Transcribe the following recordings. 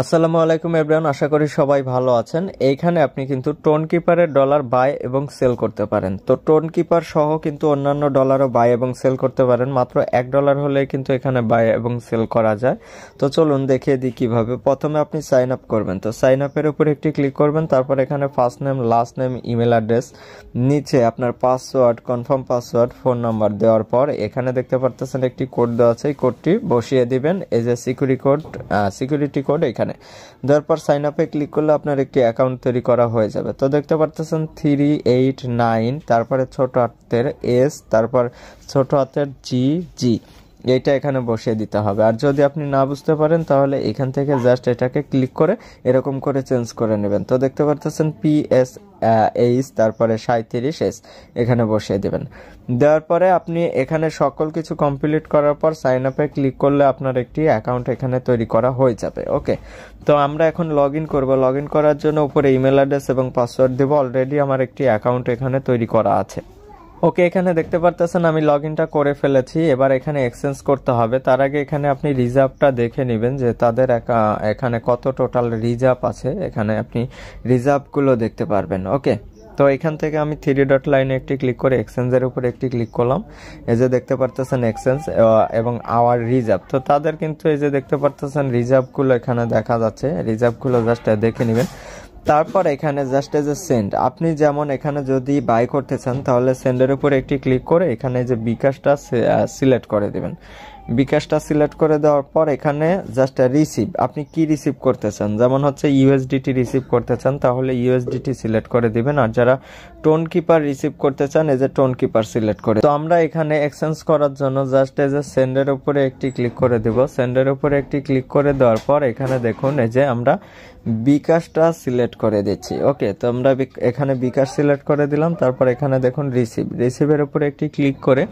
আসসালামু আলাইকুম এব্রাহন আশা করি সবাই ভালো আছেন এইখানে আপনি কিন্তু টোন কিপারের ডলার বাই এবং সেল করতে পারেন তো টোন কিপার সহ কিন্তু অন্যান্য ডলারও বাই এবং সেল করতে পারেন মাত্র এক ডলার হলে কিন্তু এখানে বাই এবং সেল করা যায় তো চলুন দেখিয়ে দিই কীভাবে প্রথমে আপনি সাইন আপ করবেন তো সাইন আপের উপর একটি ক্লিক করবেন তারপর এখানে first name last name email address নিচে আপনার password confirm password phone number দেওয়ার পর এখানে দেখতে পারতেছেন একটি কোড দেওয়া আছে এই কোডটি বসিয়ে দিবেন এই যে সিকিউরিটি কোড সিকিউরিটি কোড এখানে এখানে দেওয়ার পর সাইন আপে ক্লিক করলে আপনার একটি অ্যাকাউন্ট তৈরি করা হয়ে যাবে তো দেখতে পারতেছেন থ্রি এইট নাইন তারপরে ছোট হাতের এস তারপর ছোট হাতের জি জি এইটা এখানে বসিয়ে দিতে হবে আর যদি আপনি না বুঝতে পারেন তাহলে এখান থেকে জাস্ট এটাকে ক্লিক করে এরকম করে চেঞ্জ করে নেবেন তো দেখতে পারতেছেন পি এস এইচ তারপরে সাঁত্রিশ এস এখানে বসিয়ে দেবেন দেওয়ার পরে আপনি এখানে সকল কিছু কমপ্লিট করার পর সাইন আপে ক্লিক করলে আপনার একটি অ্যাকাউন্ট এখানে তৈরি করা হয়ে যাবে ওকে তো আমরা এখন লগ ইন করবো লগ ইন করার জন্য উপরে ইমেল অ্যাড্রেস এবং পাসওয়ার্ড দেবো অলরেডি আমার একটি অ্যাকাউন্ট এখানে তৈরি করা আছে ওকে এখানে দেখতে পারতেছেন আমি লগ করে ফেলেছি এবার এখানে এক্সচেঞ্জ করতে হবে তার আগে এখানে আপনি রিজার্ভটা দেখে নেবেন যে তাদের এখানে কত টোটাল রিজার্ভ আছে এখানে আপনি রিজার্ভগুলো দেখতে পারবেন ওকে তো এখান থেকে আমি থ্রি ডট লাইনে একটি ক্লিক করে এক্সচেঞ্জের উপর একটি ক্লিক করলাম এই যে দেখতে পারতেছেন এক্সচেঞ্জ এবং আওয়ার রিজার্ভ তো তাদের কিন্তু এই যে দেখতে পারতেছেন রিজার্ভগুলো এখানে দেখা যাচ্ছে রিজার্ভগুলো জাস্ট দেখে নেবেন তারপর এখানে জাস্ট এজ এ সেন্ড আপনি যেমন এখানে যদি বাই করতে চান তাহলে সেন্ডের উপর একটি ক্লিক করে এখানে যে বিকাশটা সিলেক্ট করে দেবেন বিকাশটা সিলেক্ট করে দেওয়ার পর এখানে জাস্ট রিসিভ আপনি কি রিসিভ করতে চান যেমন হচ্ছে ইউএসডিটি রিসিভ করতে চান তাহলে ইউএসডিটি সিলেক্ট করে দিবেন আর যারা টোন কিপার রিসিভ করতে চান as a Tonkeeper select করে তো আমরা এখানে এক্সচেঞ্জ করার জন্য জাস্ট এজ এ সেন্ডের উপরে একটি ক্লিক করে দেব সেন্ডের উপরে একটি ক্লিক করে দেওয়ার পর এখানে দেখুন এই যে আমরা বিকাশটা সিলেক্ট করে দিচ্ছি ওকে তো আমরা এখানে বিকাশ সিলেক্ট করে দিলাম তারপর এখানে দেখুন রিসিভ রিসিভের উপরে একটি ক্লিক করে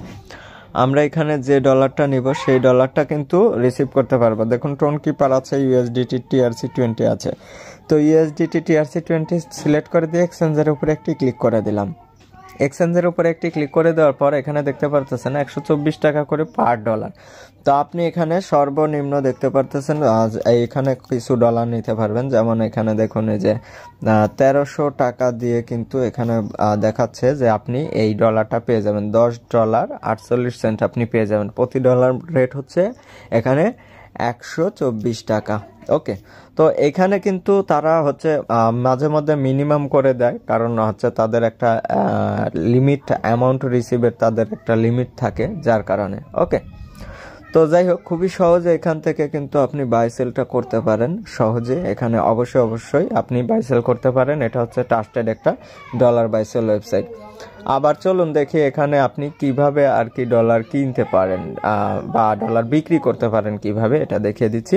আমরা এখানে যে ডলারটা নিব সেই ডলারটা কিন্তু রিসিভ করতে পারবো দেখুন টোন কিপার আছে ইউএসডিটি টিআরসি টোয়েন্টি আছে তো ইউএসডিটি টিআরসি টোয়েন্টি সিলেক্ট করে দিয়ে এক্সচেঞ্জের উপরে একটি ক্লিক করে দিলাম এক্সচেঞ্জের উপরে একটি ক্লিক করে দেওয়ার পর এখানে দেখতে পারতেছেন একশো চব্বিশ টাকা করে পার ডলার তো আপনি এখানে সর্বনিম্ন দেখতে পারতেছেন এখানে কিছু ডলার নিতে পারবেন যেমন এখানে দেখুন এই যে তেরোশো টাকা দিয়ে কিন্তু এখানে দেখাচ্ছে যে আপনি এই ডলারটা পেয়ে যাবেন দশ ডলার আটচল্লিশ সেন্ট আপনি পেয়ে যাবেন প্রতি ডলার রেট হচ্ছে এখানে একশো চব্বিশ টাকা ওকে তো এখানে কিন্তু তারা হচ্ছে মাঝে মধ্যে মিনিমাম করে দেয় কারণ হচ্ছে তাদের একটা লিমিট অ্যামাউন্ট রিসিভের তাদের একটা লিমিট থাকে যার কারণে ওকে তো যাই হোক খুবই সহজে এখান থেকে কিন্তু আপনি বাইসেলটা করতে পারেন সহজে এখানে অবশ্যই অবশ্যই আপনি বাইসেল করতে পারেন এটা হচ্ছে ট্রাস্টেড একটা ডলার বাইসেল ওয়েবসাইট আবার চলুন দেখি এখানে আপনি কিভাবে আর কি ডলার কিনতে পারেন বা ডলার বিক্রি করতে পারেন কিভাবে এটা দেখিয়ে দিচ্ছি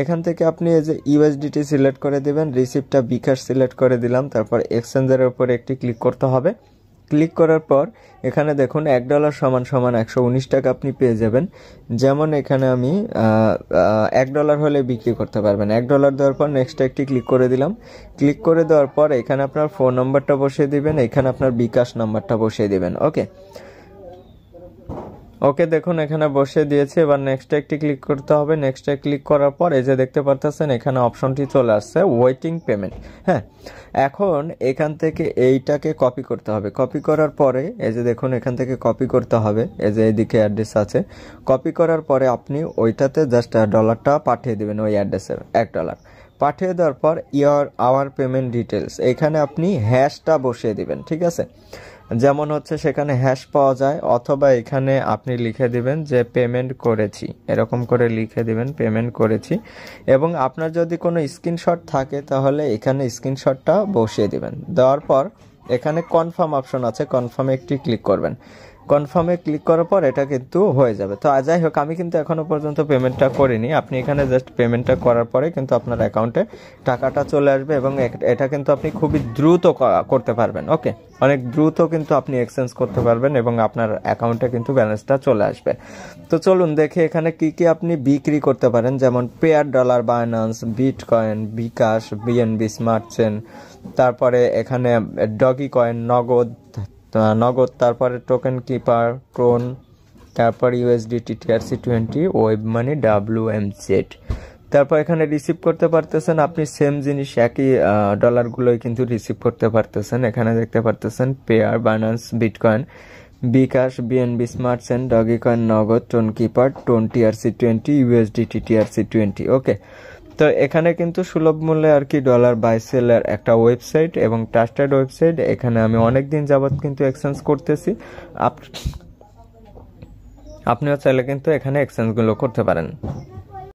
এখান থেকে আপনি এই যে ইউএসডিটি সিলেক্ট করে দেবেন রিসিপ্টটা বিকাশ সিলেক্ট করে দিলাম তারপর এক্সচেঞ্জের উপরে একটি ক্লিক করতে হবে ক্লিক করার পর এখানে দেখুন এক ডলার সমান সমান একশো উনিশ টাকা আপনি পেয়ে যাবেন যেমন এখানে আমি এক ডলার হলে বিক্রি করতে পারবেন এক ডলার দেওয়ার পর নেক্সট একটি ক্লিক করে দিলাম ক্লিক করে দেওয়ার পর এখানে আপনার ফোন নম্বরটা বসিয়ে দিবেন এখানে আপনার বিকাশ নাম্বারটা বসিয়ে দিবেন ওকে ওকে দেখুন এখানে বসিয়ে দিয়েছি এবার নেক্সট একটি ক্লিক করতে হবে নেক্সটে ক্লিক করার পর এই যে দেখতে পারতেছেন এখানে অপশনটি চলে আসছে ওয়েটিং পেমেন্ট হ্যাঁ এখন এখান থেকে এইটাকে কপি করতে হবে কপি করার পরে এই যে দেখুন এখান থেকে কপি করতে হবে এই যে এইদিকে অ্যাড্রেস আছে কপি করার পরে আপনি ওইটাতে জাস্ট ডলারটা পাঠিয়ে দেবেন ওই অ্যাড্রেসে এক ডলার পাঠিয়ে দেওয়ার পর ইয়ার আওয়ার পেমেন্ট ডিটেলস এখানে আপনি হ্যাশটা বসিয়ে দিবেন ঠিক আছে যেমন হচ্ছে সেখানে হ্যাশ পাওয়া যায় অথবা এখানে আপনি লিখে দিবেন যে পেমেন্ট করেছি এরকম করে লিখে দিবেন পেমেন্ট করেছি এবং আপনার যদি কোনো স্ক্রিনশট থাকে তাহলে এখানে স্ক্রিনশটটা বসিয়ে দিবেন দেওয়ার পর এখানে কনফার্ম অপশন আছে কনফার্মে একটি ক্লিক করবেন কনফার্মে ক্লিক করার পর এটা কিন্তু হয়ে যাবে তো যাই হোক আমি কিন্তু এখনও পর্যন্ত পেমেন্টটা করিনি আপনি এখানে জাস্ট পেমেন্টটা করার পরে কিন্তু আপনার অ্যাকাউন্টে টাকাটা চলে আসবে এবং এটা কিন্তু আপনি খুবই দ্রুত করতে পারবেন ওকে অনেক দ্রুত কিন্তু আপনি এক্সচেঞ্জ করতে পারবেন এবং আপনার অ্যাকাউন্টে কিন্তু ব্যালেন্সটা চলে আসবে তো চলুন দেখে এখানে কি কি আপনি বিক্রি করতে পারেন যেমন Payeer dollar Binance Bitcoin bKash BNB smart chain তারপরে এখানে ডগি কয়েন নগদ নগদ তারপরে টোকেন কিপার ক্রোন তারপর USD TRC twenty WebMoney W M Z তারপর এখানে রিসিভ করতে পারতেছেন আপনি সেম জিনিস একই ডলারগুলোই কিন্তু রিসিভ করতে পারতেছেন এখানে দেখতে পারতেছেন Payeer Binance Bitcoin bKash BNB smart chain Doge Nagad Tonkeeper Ton TRC twenty USD TRC twenty okay তো এখানে কিন্তু সুলভ মূল্যে আর কি ডলার বাই সেলের একটা ওয়েবসাইট এবং ট্রাস্টেড ওয়েবসাইট এখানে আমি অনেক দিন যাবৎ কিন্তু এক্সচেঞ্জ করতেছি আপনিও চাইলে কিন্তু এখানে এক্সচেঞ্জগুলো করতে পারেন